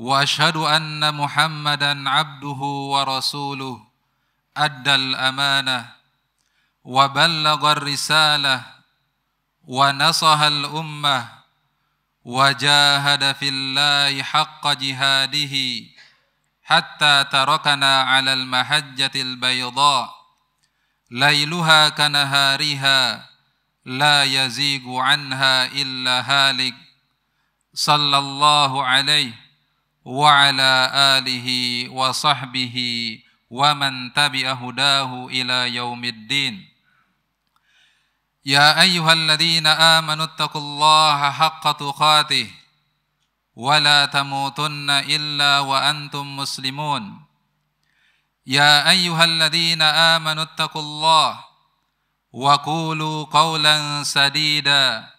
واشهد ان محمدا عبده ورسوله ادى الامانه وبلغ الرساله ونصح الامه وجاهد في الله حق جهاده حتى تركنا على المحجه البيضاء ليلها كنهارها لا يزيغ عنها الا هالك صلى الله عليه وعلى آله وصحبه ومن تبع هداه إلى يوم الدين يا أيها الذين آمنوا اتقوا الله حق تقاته ولا تموتن إلا وأنتم مسلمون يا أيها الذين آمنوا اتقوا الله وقولوا قولا سديدا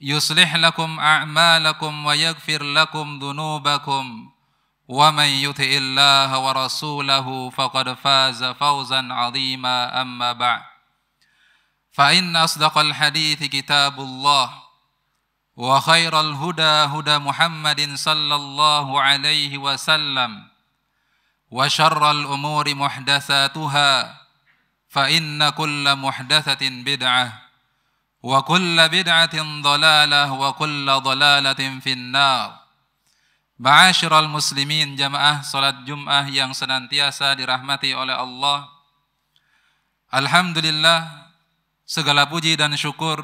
يصلح لكم أعمالكم ويغفر لكم ذنوبكم ومن يطع الله ورسوله فقد فاز فوزا عظيما أما بعد فإن أصدق الحديث كتاب الله وخير الهدى هدى محمد صلى الله عليه وسلم وشر الأمور محدثاتها فإن كل محدثة بدعة وكل بدعة ضلالة وكل ضلالة في النار Ma'asyiral muslimin jamaah salat Jum'ah yang senantiasa dirahmati oleh Allah. Alhamdulillah segala puji dan syukur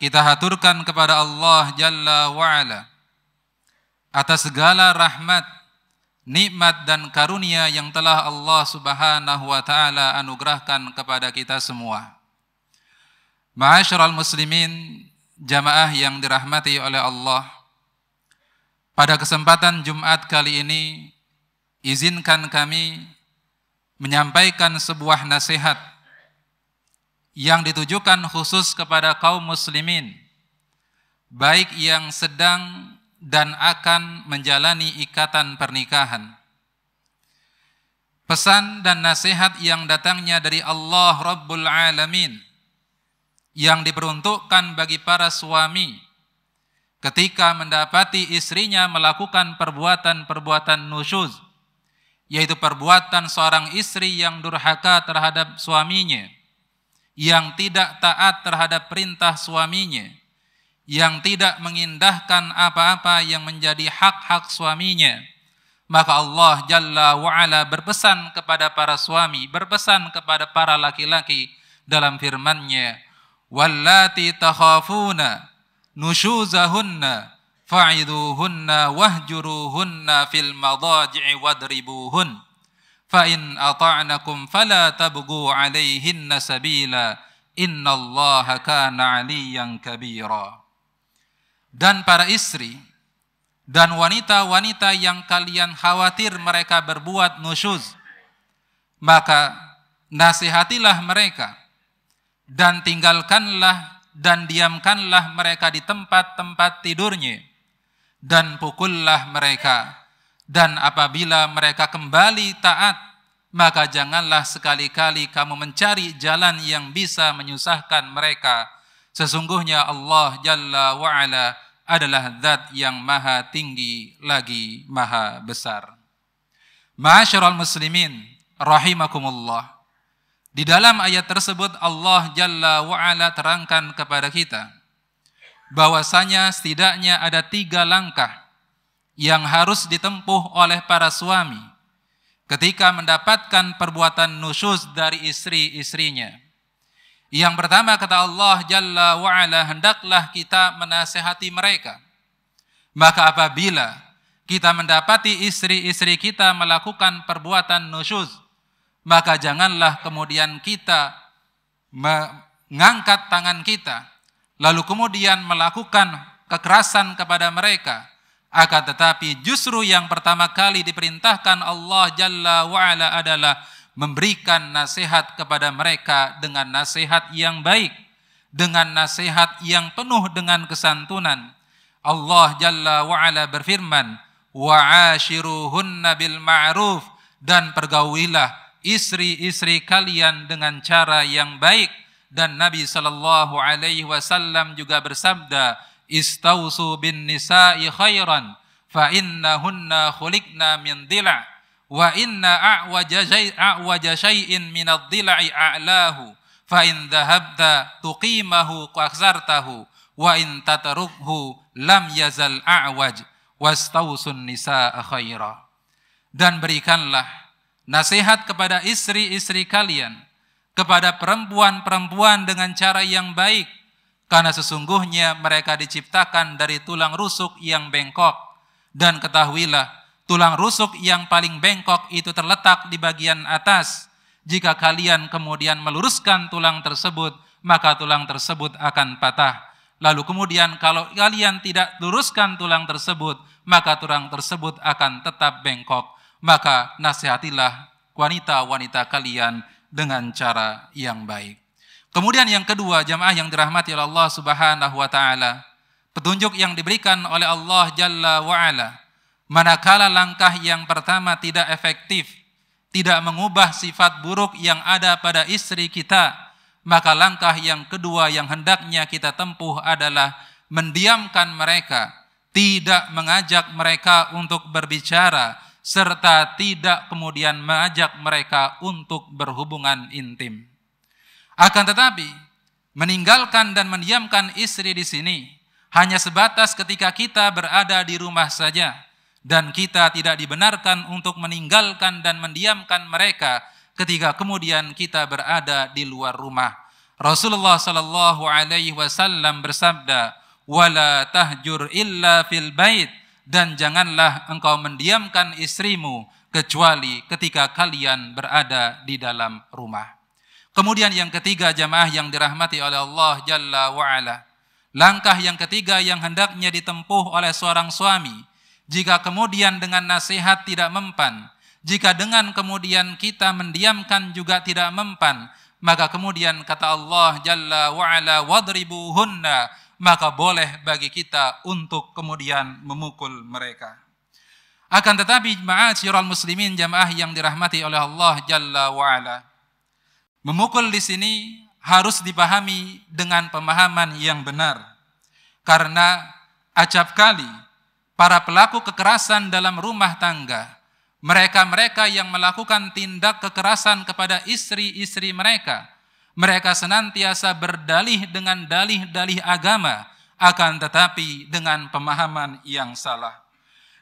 kita haturkan kepada Allah Jalla wa'ala atas segala rahmat, nikmat dan karunia yang telah Allah Subhanahu wa taala anugerahkan kepada kita semua. Ma'asyiral muslimin, jamaah yang dirahmati oleh Allah. Pada kesempatan Jumat kali ini, izinkan kami menyampaikan sebuah nasihat yang ditujukan khusus kepada kaum muslimin, baik yang sedang dan akan menjalani ikatan pernikahan. Pesan dan nasihat yang datangnya dari Allah Rabbul Alamin – yang diperuntukkan bagi para suami ketika mendapati istrinya melakukan perbuatan-perbuatan nusyuz, yaitu perbuatan seorang istri yang durhaka terhadap suaminya, yang tidak taat terhadap perintah suaminya, yang tidak mengindahkan apa-apa yang menjadi hak-hak suaminya. Maka Allah Jalla wa'ala berpesan kepada para suami, berpesan kepada para laki-laki dalam firman-Nya, واللاتي تخافون نشوزهن فعذوهن واهجروهن في المضاجع واضربوهن فإن أطعنكم فلا تبغوا عليهن سبيلا إن الله كان عليا كبيرا Dan para istri dan wanita-wanita yang kalian khawatir mereka berbuat nusyuz, maka nasihatilah mereka dan tinggalkanlah dan diamkanlah mereka di tempat-tempat tidurnya dan pukullah mereka dan apabila mereka kembali taat maka janganlah sekali-kali kamu mencari jalan yang bisa menyusahkan mereka sesungguhnya Allah jalla wa adalah zat yang maha tinggi lagi maha besar Ma'asyiral muslimin rahimakumullah di dalam ayat tersebut Allah Jalla wa'ala terangkan kepada kita bahwasanya setidaknya ada tiga langkah yang harus ditempuh oleh para suami ketika mendapatkan perbuatan nusyuz dari istri-istrinya. Yang pertama kata Allah Jalla wa'ala hendaklah kita menasehati mereka. Maka apabila kita mendapati istri-istri kita melakukan perbuatan nusyuz maka janganlah kemudian kita mengangkat tangan kita, lalu kemudian melakukan kekerasan kepada mereka. Akan tetapi justru yang pertama kali diperintahkan Allah Jalla wa'ala adalah memberikan nasihat kepada mereka dengan nasihat yang baik, dengan nasihat yang penuh dengan kesantunan. Allah Jalla wa'ala berfirman, Wa'ashiruhunna bil ma'ruf, dan pergaulilah istri-istri kalian dengan cara yang baik dan Nabi Shallallahu Alaihi Wasallam juga bersabda istausu bin nisa'i khairan fa inna hunna khulikna min dila' wa inna a'waja shay'in min ad-dila'i a'lahu fa in dhahabta tuqimahu qaksartahu wa in tatarukhu lam yazal a'waj wastausun nisa'a khaira dan berikanlah Nasihat kepada istri-istri kalian, kepada perempuan-perempuan dengan cara yang baik, karena sesungguhnya mereka diciptakan dari tulang rusuk yang bengkok. Dan ketahuilah, tulang rusuk yang paling bengkok itu terletak di bagian atas. Jika kalian kemudian meluruskan tulang tersebut, maka tulang tersebut akan patah. Lalu kemudian kalau kalian tidak luruskan tulang tersebut, maka tulang tersebut akan tetap bengkok maka nasihatilah wanita-wanita kalian dengan cara yang baik. Kemudian yang kedua, jamaah yang dirahmati oleh Allah Subhanahu wa taala, petunjuk yang diberikan oleh Allah Jalla wa ala. Manakala langkah yang pertama tidak efektif, tidak mengubah sifat buruk yang ada pada istri kita, maka langkah yang kedua yang hendaknya kita tempuh adalah mendiamkan mereka, tidak mengajak mereka untuk berbicara, serta tidak kemudian mengajak mereka untuk berhubungan intim. Akan tetapi, meninggalkan dan mendiamkan istri di sini hanya sebatas ketika kita berada di rumah saja dan kita tidak dibenarkan untuk meninggalkan dan mendiamkan mereka ketika kemudian kita berada di luar rumah. Rasulullah Shallallahu alaihi wasallam bersabda, "Wala tahjur illa fil bait." dan janganlah engkau mendiamkan istrimu kecuali ketika kalian berada di dalam rumah. Kemudian yang ketiga jamaah yang dirahmati oleh Allah Jalla wa'ala. Langkah yang ketiga yang hendaknya ditempuh oleh seorang suami, jika kemudian dengan nasihat tidak mempan, jika dengan kemudian kita mendiamkan juga tidak mempan, maka kemudian kata Allah Jalla wa'ala wadribuhunna maka boleh bagi kita untuk kemudian memukul mereka. Akan tetapi jemaah syiral muslimin jamaah yang dirahmati oleh Allah Jalla wa'ala. Memukul di sini harus dipahami dengan pemahaman yang benar. Karena acap kali para pelaku kekerasan dalam rumah tangga, mereka-mereka yang melakukan tindak kekerasan kepada istri-istri mereka, mereka senantiasa berdalih dengan dalih-dalih agama, akan tetapi dengan pemahaman yang salah.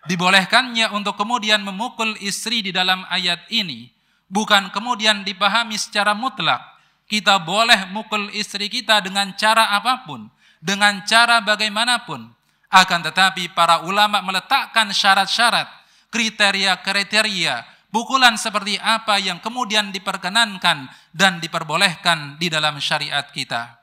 Dibolehkannya untuk kemudian memukul istri di dalam ayat ini, bukan kemudian dipahami secara mutlak. Kita boleh mukul istri kita dengan cara apapun, dengan cara bagaimanapun. Akan tetapi para ulama meletakkan syarat-syarat, kriteria-kriteria pukulan seperti apa yang kemudian diperkenankan dan diperbolehkan di dalam syariat kita.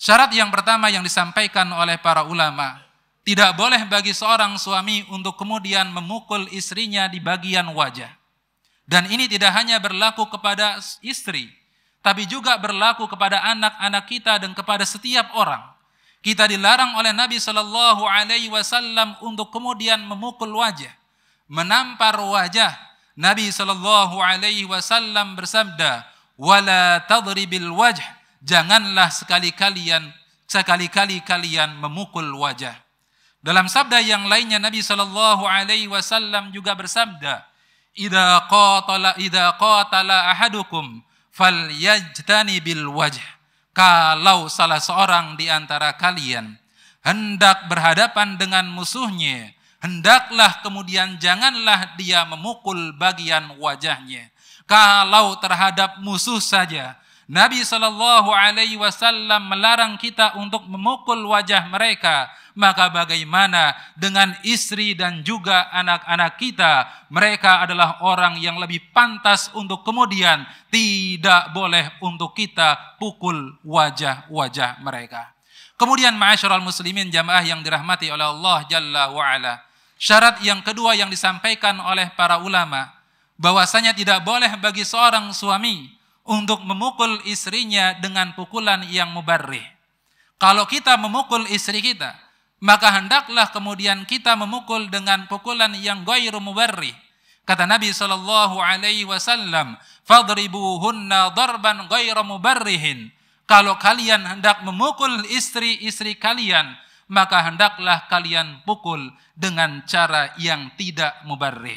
Syarat yang pertama yang disampaikan oleh para ulama, tidak boleh bagi seorang suami untuk kemudian memukul istrinya di bagian wajah. Dan ini tidak hanya berlaku kepada istri, tapi juga berlaku kepada anak-anak kita dan kepada setiap orang. Kita dilarang oleh Nabi Shallallahu Alaihi Wasallam untuk kemudian memukul wajah, menampar wajah, Nabi Shallallahu Alaihi Wasallam bersabda, "Wala tadribil wajh." Janganlah sekali kalian sekali-kali kalian memukul wajah. Dalam sabda yang lainnya Nabi Shallallahu Alaihi Wasallam juga bersabda, "Ida qatala ida qatala ahadukum fal yajtani bil wajh." Kalau salah seorang di antara kalian hendak berhadapan dengan musuhnya, Hendaklah kemudian janganlah dia memukul bagian wajahnya. Kalau terhadap musuh saja, Nabi Shallallahu Alaihi Wasallam melarang kita untuk memukul wajah mereka. Maka bagaimana dengan istri dan juga anak-anak kita? Mereka adalah orang yang lebih pantas untuk kemudian tidak boleh untuk kita pukul wajah-wajah mereka. Kemudian ma'asyiral muslimin jamaah yang dirahmati oleh Allah Jalla wa'ala. Syarat yang kedua yang disampaikan oleh para ulama bahwasanya tidak boleh bagi seorang suami untuk memukul istrinya dengan pukulan yang mubarrih. Kalau kita memukul istri kita, maka hendaklah kemudian kita memukul dengan pukulan yang ghairu mubarrih. Kata Nabi Shallallahu alaihi wasallam, "Fadribuhunna darban ghairu mubarrihin." Kalau kalian hendak memukul istri-istri kalian maka hendaklah kalian pukul dengan cara yang tidak mubarrih.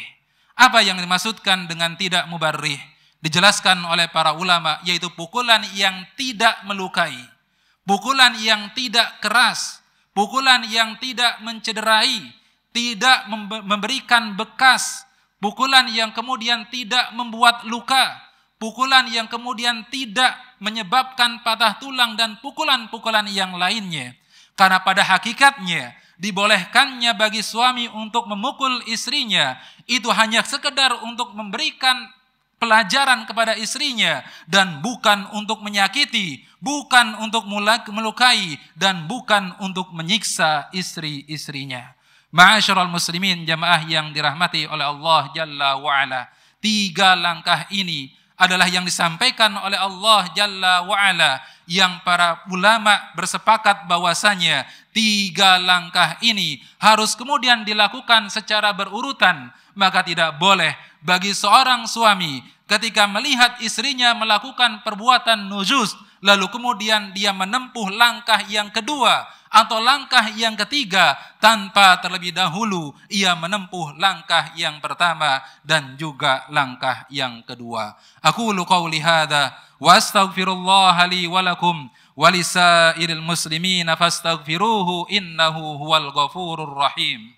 Apa yang dimaksudkan dengan tidak mubarrih? Dijelaskan oleh para ulama, yaitu pukulan yang tidak melukai, pukulan yang tidak keras, pukulan yang tidak mencederai, tidak memberikan bekas, pukulan yang kemudian tidak membuat luka, pukulan yang kemudian tidak menyebabkan patah tulang, dan pukulan-pukulan yang lainnya karena pada hakikatnya dibolehkannya bagi suami untuk memukul istrinya itu hanya sekedar untuk memberikan pelajaran kepada istrinya dan bukan untuk menyakiti, bukan untuk melukai dan bukan untuk menyiksa istri-istrinya. Ma'asyiral muslimin jamaah yang dirahmati oleh Allah Jalla wa Tiga langkah ini adalah yang disampaikan oleh Allah Jalla wa'ala yang para ulama bersepakat bahwasanya tiga langkah ini harus kemudian dilakukan secara berurutan maka tidak boleh bagi seorang suami ketika melihat istrinya melakukan perbuatan nujus lalu kemudian dia menempuh langkah yang kedua atau langkah yang ketiga tanpa terlebih dahulu ia menempuh langkah yang pertama dan juga langkah yang kedua. Aku lukau lihada wa astaghfirullah li walakum wa lisairil muslimina fastaghfiruhu innahu huwal ghafurur rahim.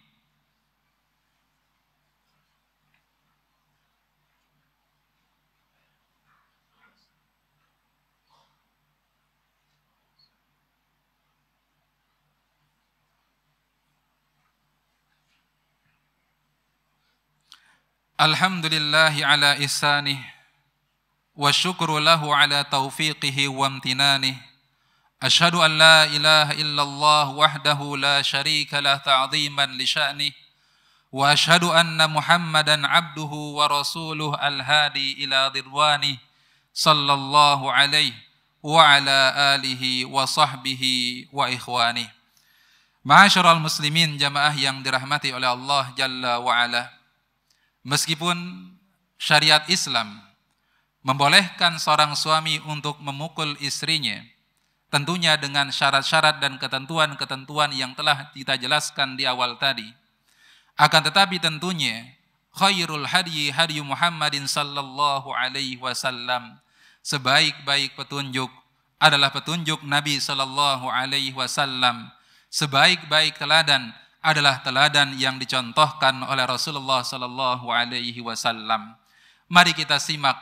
الحمد لله على إحسانه والشكر له على توفيقه وامتنانه أشهد أن لا إله إلا الله وحده لا شريك له تعظيما لشأنه وأشهد أن محمدا عبده ورسوله الهادي إلى ضروانه صلى الله عليه وعلى آله وصحبه وإخوانه معاشر المسلمين جماعة yang dirahmati oleh Allah Jalla wa'ala Meskipun syariat Islam membolehkan seorang suami untuk memukul istrinya, tentunya dengan syarat-syarat dan ketentuan-ketentuan yang telah kita jelaskan di awal tadi. Akan tetapi tentunya khairul hadi hadi Muhammadin sallallahu alaihi wasallam sebaik-baik petunjuk adalah petunjuk Nabi sallallahu alaihi wasallam sebaik-baik teladan adalah teladan yang dicontohkan oleh Rasulullah Sallallahu Alaihi Wasallam. Mari kita simak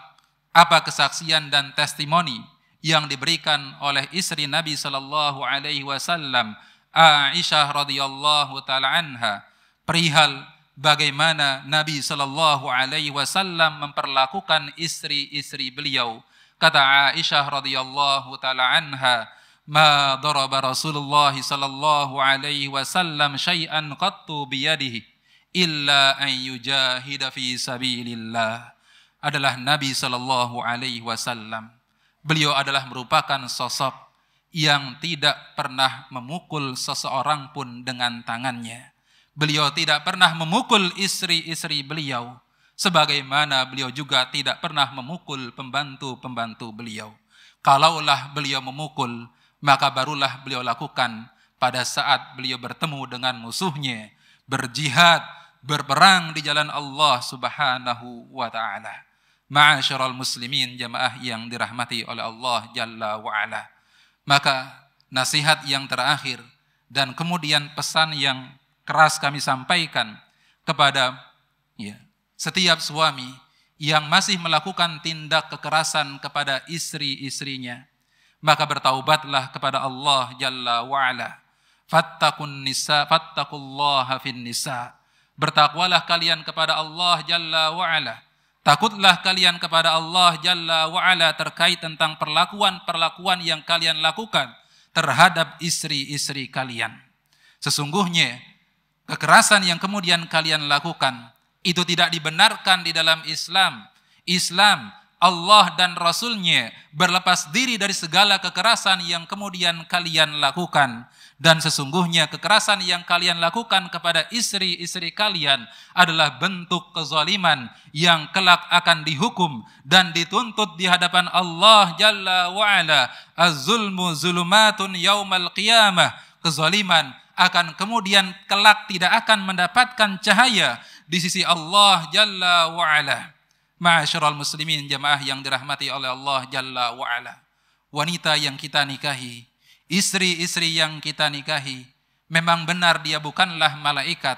apa kesaksian dan testimoni yang diberikan oleh istri Nabi Sallallahu Alaihi Wasallam, Aisyah radhiyallahu taala anha, perihal bagaimana Nabi Shallallahu Alaihi Wasallam memperlakukan istri-istri beliau. Kata Aisyah radhiyallahu taala anha, ما ضرب رسول الله صلى الله عليه وسلم شيئا قط بيده إلا أن يجاهد في سبيل الله adalah Nabi Shallallahu alaihi wasallam. Beliau adalah merupakan sosok yang tidak pernah memukul seseorang pun dengan tangannya. Beliau tidak pernah memukul istri-istri beliau sebagaimana beliau juga tidak pernah memukul pembantu-pembantu beliau. Kalaulah beliau memukul, maka barulah beliau lakukan pada saat beliau bertemu dengan musuhnya, berjihad, berperang di jalan Allah Subhanahu wa taala. Ma'asyiral muslimin jamaah yang dirahmati oleh Allah Jalla wa Maka nasihat yang terakhir dan kemudian pesan yang keras kami sampaikan kepada ya, setiap suami yang masih melakukan tindak kekerasan kepada istri-istrinya maka bertaubatlah kepada Allah Jalla wa'ala. Fattakun nisa, fattakullaha fin nisa. Bertakwalah kalian kepada Allah Jalla wa'ala. Takutlah kalian kepada Allah Jalla wa'ala terkait tentang perlakuan-perlakuan yang kalian lakukan terhadap istri-istri kalian. Sesungguhnya, kekerasan yang kemudian kalian lakukan, itu tidak dibenarkan di dalam Islam. Islam Allah dan Rasulnya berlepas diri dari segala kekerasan yang kemudian kalian lakukan. Dan sesungguhnya kekerasan yang kalian lakukan kepada istri-istri kalian adalah bentuk kezaliman yang kelak akan dihukum dan dituntut di hadapan Allah Jalla wa'ala. Az-zulmu zulumatun yaumal qiyamah. Kezaliman akan kemudian kelak tidak akan mendapatkan cahaya di sisi Allah Jalla wa'ala. Ma'asyiral muslimin jamaah yang dirahmati oleh Allah Jalla wa'ala. Wanita yang kita nikahi, istri-istri yang kita nikahi, memang benar dia bukanlah malaikat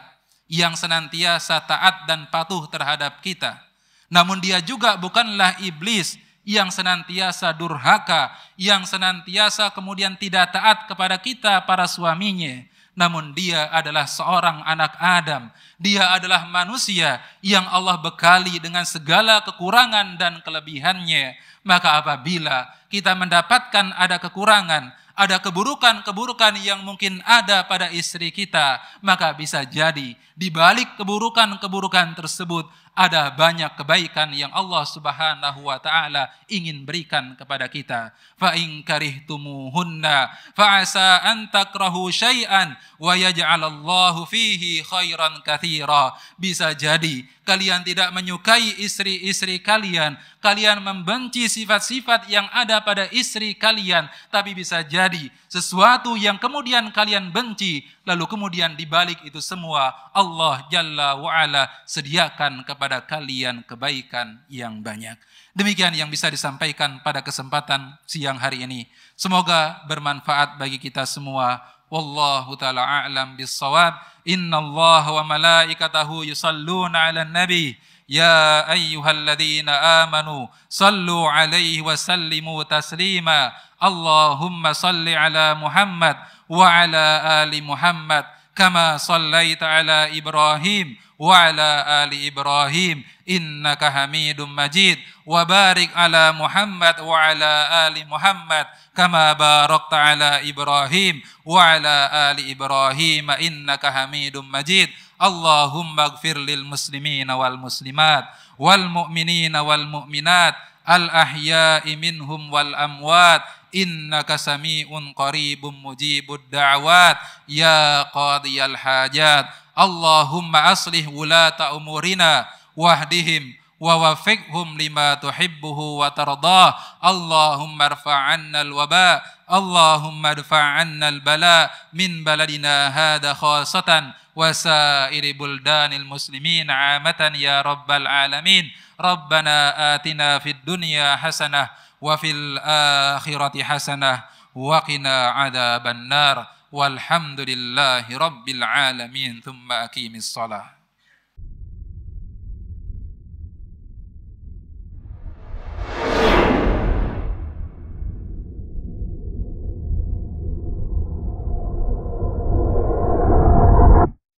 yang senantiasa taat dan patuh terhadap kita. Namun dia juga bukanlah iblis yang senantiasa durhaka, yang senantiasa kemudian tidak taat kepada kita para suaminya namun dia adalah seorang anak Adam. Dia adalah manusia yang Allah bekali dengan segala kekurangan dan kelebihannya. Maka apabila kita mendapatkan ada kekurangan, ada keburukan-keburukan yang mungkin ada pada istri kita, maka bisa jadi di balik keburukan-keburukan tersebut ada banyak kebaikan yang Allah Subhanahu wa taala ingin berikan kepada kita. Fa in karihtumuhunna fa asa an takrahu syai'an wa yaj'alallahu fihi khairan katsira. Bisa jadi kalian tidak menyukai istri-istri kalian, kalian membenci sifat-sifat yang ada pada istri kalian, tapi bisa jadi sesuatu yang kemudian kalian benci, lalu kemudian dibalik itu semua Allah Jalla wa'ala sediakan kepada kalian kebaikan yang banyak. Demikian yang bisa disampaikan pada kesempatan siang hari ini. Semoga bermanfaat bagi kita semua. Wallahu ta'ala a'lam bisawab. Inna Allah wa malaikatahu yusalluna ala nabi. يا أيها الذين آمنوا صلوا عليه وسلموا تسليما اللهم صل على محمد وعلى آل محمد كما صليت على إبراهيم وعلى آل إبراهيم إنك حميد مجيد وبارك على محمد وعلى آل محمد كما باركت على إبراهيم وعلى آل إبراهيم إنك حميد مجيد Allahumma gfir lil muslimina wal muslimat wal mu'minina wal mu'minat al ahya'i minhum wal amwat innaka sami'un qaribun mujibud da'wat ya qadiyal hajat Allahumma aslih wulata umurina wahdihim ووفقهم لما تحبه وترضاه اللهم ارفع عنا الوباء اللهم ارفع عنا البلاء من بلدنا هذا خاصة وسائر بلدان المسلمين عامة يا رب العالمين ربنا آتنا في الدنيا حسنة وفي الآخرة حسنة وقنا عذاب النار والحمد لله رب العالمين ثم أقيم الصلاة